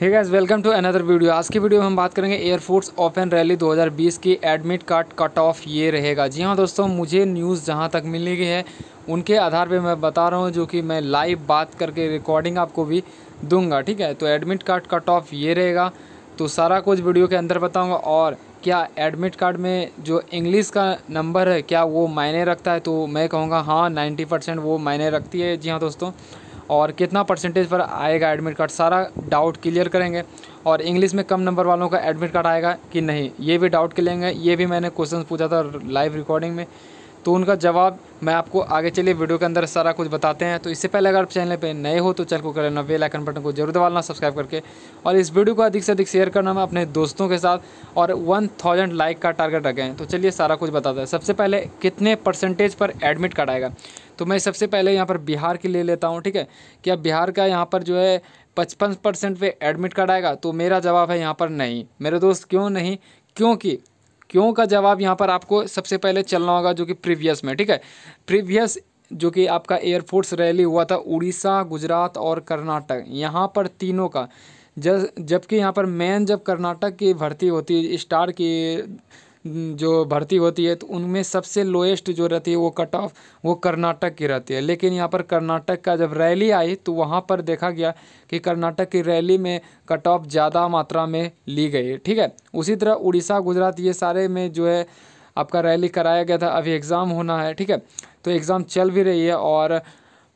hey guys welcome to another video आज की video में हम बात करेंगे एयरफोर्स ओपन रैली 2020 की एडमिट कार्ड कट ऑफ ये रहेगा जी हाँ दोस्तों मुझे न्यूज़ जहाँ तक गई है उनके आधार पे मैं बता रहा हूँ जो कि मैं लाइव बात करके रिकॉर्डिंग आपको भी दूंगा ठीक है तो एडमिट कार्ड कट ऑफ ये रहेगा तो सारा कुछ वीडियो के अंदर बताऊँगा और क्या एडमिट कार्ड में जो इंग्लिश का नंबर है क्या वो मायने रखता है तो मैं कहूँगा हाँ नाइन्टी वो मायने रखती है जी हाँ दोस्तों और कितना परसेंटेज पर आएगा एडमिट कार्ड सारा डाउट क्लियर करेंगे और इंग्लिश में कम नंबर वालों का एडमिट कार्ड आएगा कि नहीं ये भी डाउट के लेंगे ये भी मैंने क्वेश्चन पूछा था लाइव रिकॉर्डिंग में तो उनका जवाब मैं आपको आगे चलिए वीडियो के अंदर सारा कुछ बताते हैं तो इससे पहले अगर आप चैनल पर नए हो तो चैनल को कर लेना बेल आइकन बटन को जरूर दबाना सब्सक्राइब करके और इस वीडियो को अधिक से अधिक शेयर करना अपने दोस्तों के साथ और वन थाउजेंड लाइक का टारगेट रखें तो चलिए सारा कुछ बताते हैं सबसे पहले कितने परसेंटेज पर एडमिट कार्ड आएगा तो मैं सबसे पहले यहाँ पर बिहार की ले लेता हूँ ठीक है कि अब बिहार का यहाँ पर जो है पचपन परसेंट पे एडमिट कार्ड आएगा तो मेरा जवाब है यहाँ पर नहीं मेरे दोस्त क्यों नहीं क्योंकि क्यों का जवाब यहाँ पर आपको सबसे पहले चलना होगा जो कि प्रीवियस में ठीक है प्रीवियस जो कि आपका एयरफोर्स रैली हुआ था उड़ीसा गुजरात और कर्नाटक यहाँ पर तीनों का जबकि यहाँ पर मेन जब कर्नाटक की भर्ती होती है स्टार की जो भर्ती होती है तो उनमें सबसे लोएस्ट जो रहती है वो कट ऑफ वो कर्नाटक की रहती है लेकिन यहाँ पर कर्नाटक का जब रैली आई तो वहाँ पर देखा गया कि कर्नाटक की रैली में कट ऑफ ज़्यादा मात्रा में ली गई ठीक है उसी तरह उड़ीसा गुजरात ये सारे में जो है आपका रैली कराया गया था अभी एग्ज़ाम होना है ठीक है तो एग्ज़ाम चल भी रही है और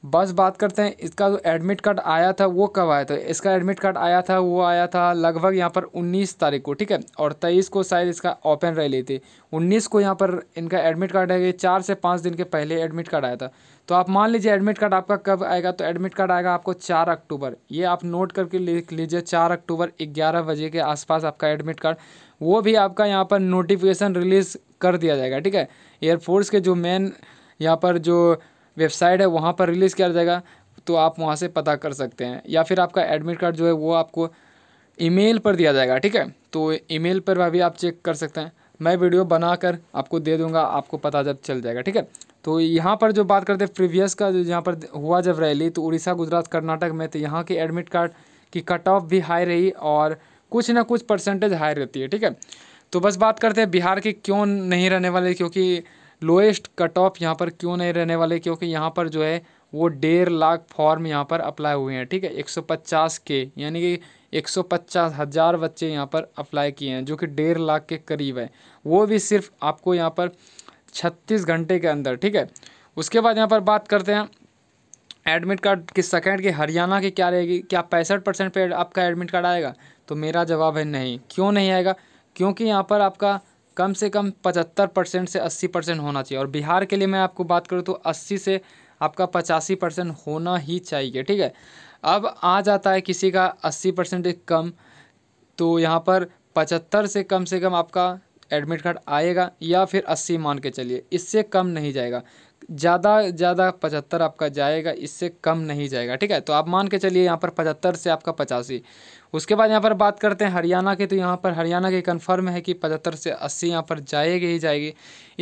बस बात करते हैं इसका जो एडमिट कार्ड आया था वो कब आया था इसका एडमिट कार्ड आया था वो आया था लगभग यहाँ पर 19 तारीख को ठीक है और 23 को शायद इसका ओपन रैली थी 19 को यहाँ पर इनका एडमिट कार्ड है ये चार से पाँच दिन के पहले एडमिट कार्ड आया था तो आप मान लीजिए एडमिट कार्ड आपका कब आएगा तो एडमिट कार्ड आएगा आपको चार अक्टूबर ये आप नोट करके लिख लीजिए चार अक्टूबर ग्यारह बजे के आसपास आपका एडमिट कार्ड वो भी आपका यहाँ पर नोटिफिकेशन रिलीज़ कर दिया जाएगा ठीक है एयरफोर्स के जो मेन यहाँ पर जो वेबसाइट है वहाँ पर रिलीज़ किया जाएगा तो आप वहाँ से पता कर सकते हैं या फिर आपका एडमिट कार्ड जो है वो आपको ईमेल पर दिया जाएगा ठीक है तो ईमेल पर भी आप चेक कर सकते हैं मैं वीडियो बनाकर आपको दे दूंगा आपको पता जब चल जाएगा ठीक है तो यहाँ पर जो बात करते हैं प्रीवियस का जो यहाँ पर हुआ जब रैली तो उड़ीसा गुजरात कर्नाटक में तो यहाँ के एडमिट कार्ड की कट ऑफ भी हाई रही और कुछ ना कुछ परसेंटेज हाई रहती है ठीक है तो बस बात करते हैं बिहार के क्यों नहीं रहने वाले क्योंकि लोएस्ट कट ऑफ यहाँ पर क्यों नहीं रहने वाले क्योंकि यहाँ पर जो है वो डेढ़ लाख फॉर्म यहाँ पर अप्लाई हुए हैं ठीक है 150 के यानी कि एक सौ पचास हज़ार बच्चे यहाँ पर अप्लाई किए हैं जो कि डेढ़ लाख के करीब है वो भी सिर्फ आपको यहाँ पर छत्तीस घंटे के अंदर ठीक है उसके बाद यहाँ पर बात करते हैं एडमिट कार्ड की सेकेंड की हरियाणा की क्या रहेगी क्या पैंसठ परसेंट पर आपका एडमिट कार्ड आएगा तो मेरा जवाब है नहीं क्यों नहीं आएगा क्योंकि यहाँ पर आपका कम से कम पचहत्तर परसेंट से अस्सी परसेंट होना चाहिए और बिहार के लिए मैं आपको बात करूँ तो अस्सी से आपका पचासी परसेंट होना ही चाहिए ठीक है अब आ जाता है किसी का अस्सी परसेंट कम तो यहाँ पर पचहत्तर से कम से कम आपका एडमिट कार्ड आएगा या फिर अस्सी मान के चलिए इससे कम नहीं जाएगा ज़्यादा ज़्यादा पचहत्तर आपका जाएगा इससे कम नहीं जाएगा ठीक है तो आप मान के चलिए यहाँ पर पचहत्तर से आपका पचासी उसके बाद यहाँ पर बात करते हैं हरियाणा की तो यहाँ पर हरियाणा की कन्फर्म है कि पचहत्तर से अस्सी यहाँ पर जाएगी ही जाएगी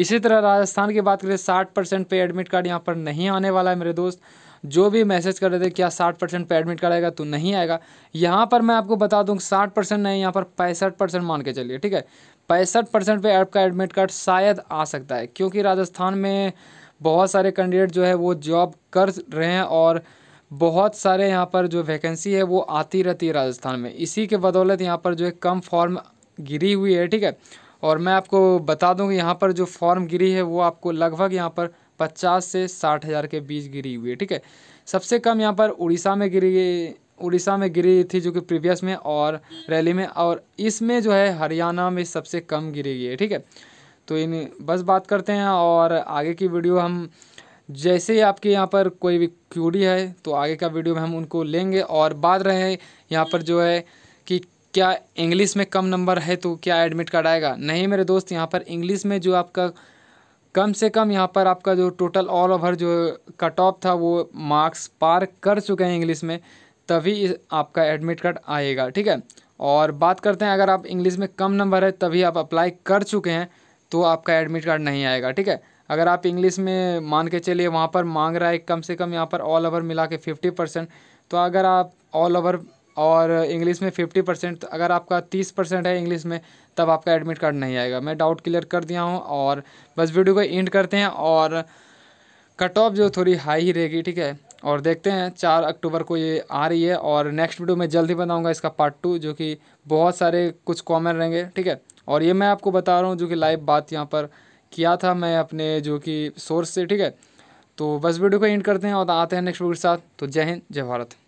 इसी तरह राजस्थान की बात करें साठ परसेंट पे एडमिट कार्ड यहाँ पर नहीं आने वाला है मेरे दोस्त जो भी मैसेज कर रहे थे क्या साठ परसेंट पे एडमिट कार्ड आएगा तो नहीं आएगा यहाँ पर मैं आपको बता दूँ साठ परसेंट नहीं यहाँ पर पैंसठ परसेंट मान के चलिए ठीक है पैंसठ परसेंट पे आपका एडमिट कार्ड शायद आ सकता है क्योंकि राजस्थान में बहुत सारे कैंडिडेट जो है वो जॉब कर रहे हैं और बहुत सारे यहाँ पर जो वैकेंसी है वो आती रहती है राजस्थान में इसी के बदौलत यहाँ पर जो है कम फॉर्म गिरी हुई है ठीक है और मैं आपको बता दूँ कि यहाँ पर जो फॉर्म गिरी है वो आपको लगभग यहाँ पर पचास से साठ हज़ार के बीच गिरी हुई है ठीक है सबसे कम यहाँ पर उड़ीसा में गिरी उड़ीसा में गिरी थी जो कि प्रीवियस में और रैली में और इसमें जो है हरियाणा में सबसे कम गिरी गई है ठीक है तो इन बस बात करते हैं और आगे की वीडियो हम जैसे ही आपके यहाँ पर कोई भी क्यूरी है तो आगे का वीडियो में हम उनको लेंगे और बात रहे यहाँ पर जो है कि क्या इंग्लिश में कम नंबर है तो क्या एडमिट कार्ड आएगा नहीं मेरे दोस्त यहाँ पर इंग्लिश में जो आपका कम से कम यहाँ पर आपका जो टोटल ऑल ओवर जो कट ऑफ था वो मार्क्स पार कर चुके हैं इंग्लिश में तभी आपका एडमिट कार्ड आएगा ठीक है और बात करते हैं अगर आप इंग्लिश में कम नंबर है तभी आप अप्लाई कर चुके हैं तो आपका एडमिट कार्ड नहीं आएगा ठीक है अगर आप इंग्लिश में मान के चलिए वहाँ पर मांग रहा है कम से कम यहाँ पर ऑल ओवर मिला के फिफ्टी परसेंट तो अगर आप ऑल ओवर और इंग्लिश में फिफ्टी परसेंट तो अगर आपका तीस परसेंट है इंग्लिश में तब आपका एडमिट कार्ड नहीं आएगा मैं डाउट क्लियर कर दिया हूँ और बस वीडियो को एंड करते हैं और कट ऑफ जो थोड़ी हाई ही रहेगी ठीक है और देखते हैं चार अक्टूबर को ये आ रही है और नेक्स्ट वीडियो में जल्द ही बनाऊँगा इसका पार्ट टू जो कि बहुत सारे कुछ कॉमन रहेंगे ठीक है और ये मैं आपको बता रहा हूँ जो कि लाइव बात यहाँ पर किया था मैं अपने जो कि सोर्स से ठीक है तो बस वीडियो को एंड करते हैं और आते हैं नेक्स्ट वीडियो के साथ तो जय हिंद जय भारत